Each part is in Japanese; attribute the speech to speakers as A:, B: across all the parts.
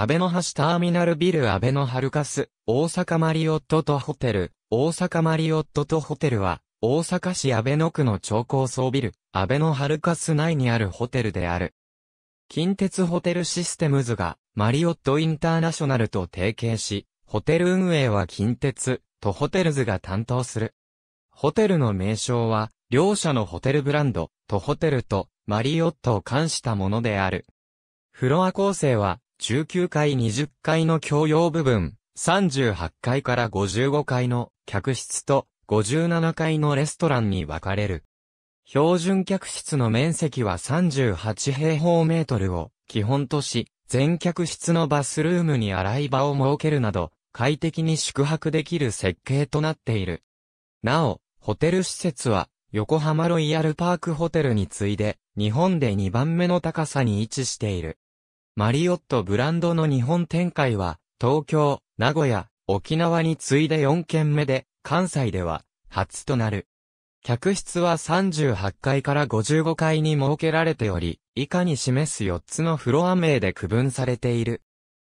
A: 阿倍の橋ターミナルビル阿部のハルカス、大阪マリオットとホテル、大阪マリオットとホテルは、大阪市阿倍野区の超高層ビル、阿部のハルカス内にあるホテルである。近鉄ホテルシステムズが、マリオットインターナショナルと提携し、ホテル運営は近鉄、とホテルズが担当する。ホテルの名称は、両社のホテルブランド、とホテルと、マリオットを冠したものである。フロア構成は、19階20階の共用部分、38階から55階の客室と57階のレストランに分かれる。標準客室の面積は38平方メートルを基本とし、全客室のバスルームに洗い場を設けるなど、快適に宿泊できる設計となっている。なお、ホテル施設は、横浜ロイヤルパークホテルに次いで、日本で2番目の高さに位置している。マリオットブランドの日本展開は、東京、名古屋、沖縄に次いで4件目で、関西では、初となる。客室は38階から55階に設けられており、以下に示す4つのフロア名で区分されている。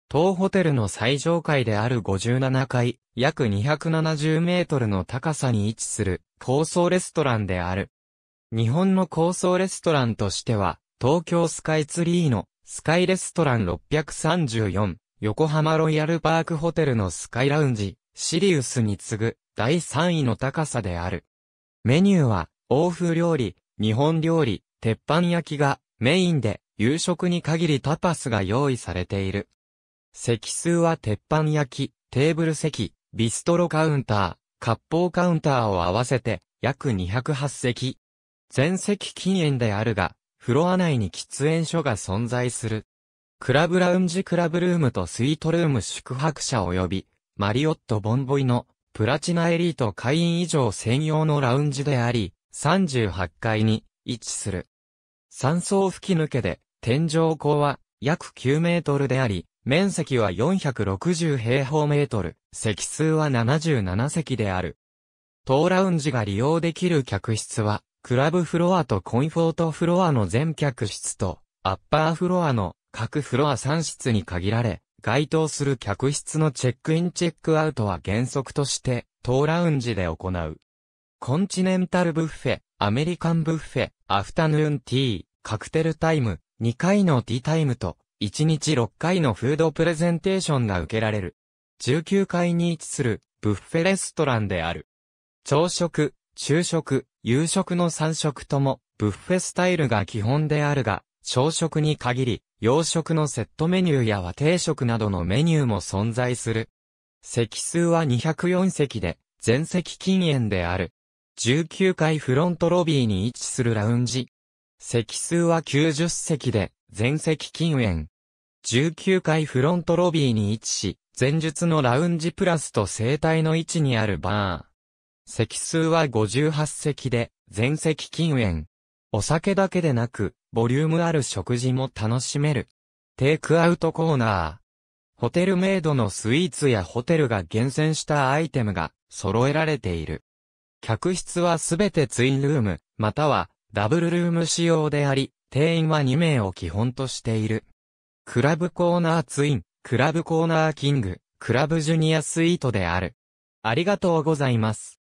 A: 当ホテルの最上階である57階、約270メートルの高さに位置する高層レストランである。日本の高層レストランとしては、東京スカイツリーのスカイレストラン634、横浜ロイヤルパークホテルのスカイラウンジ、シリウスに次ぐ第3位の高さである。メニューは、欧風料理、日本料理、鉄板焼きがメインで、夕食に限りタパスが用意されている。席数は鉄板焼き、テーブル席、ビストロカウンター、割烹カウンターを合わせて、約208席。全席禁煙であるが、フロア内に喫煙所が存在する。クラブラウンジクラブルームとスイートルーム宿泊者及び、マリオットボンボイの、プラチナエリート会員以上専用のラウンジであり、38階に位置する。山層吹き抜けで、天井高は約9メートルであり、面積は460平方メートル、席数は77席である。当ラウンジが利用できる客室は、クラブフロアとコンフォートフロアの全客室と、アッパーフロアの各フロア3室に限られ、該当する客室のチェックインチェックアウトは原則として、当ラウンジで行う。コンチネンタルブッフェ、アメリカンブッフェ、アフタヌーンティー、カクテルタイム、2回のティータイムと、1日6回のフードプレゼンテーションが受けられる。19階に位置する、ブッフェレストランである。朝食、昼食、夕食の3食とも、ブッフェスタイルが基本であるが、朝食に限り、洋食のセットメニューや和定食などのメニューも存在する。席数は204席で、全席禁煙である。19階フロントロビーに位置するラウンジ。席数は90席で、全席禁煙。19階フロントロビーに位置し、前述のラウンジプラスと生体の位置にあるバー。席数は58席で、全席禁煙。お酒だけでなく、ボリュームある食事も楽しめる。テイクアウトコーナー。ホテルメイドのスイーツやホテルが厳選したアイテムが揃えられている。客室はすべてツインルーム、またはダブルルーム仕様であり、定員は2名を基本としている。クラブコーナーツイン、クラブコーナーキング、クラブジュニアスイートである。ありがとうございます。